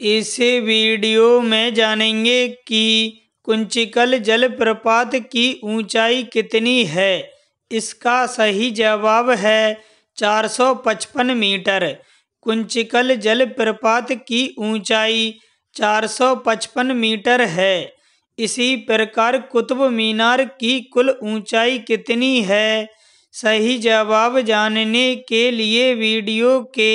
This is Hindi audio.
इस वीडियो में जानेंगे कि कुंचिकल जलप्रपात की ऊंचाई कितनी है इसका सही जवाब है 455 मीटर कुंचिकल जलप्रपात की ऊंचाई 455 मीटर है इसी प्रकार कुतुब मीनार की कुल ऊंचाई कितनी है सही जवाब जानने के लिए वीडियो के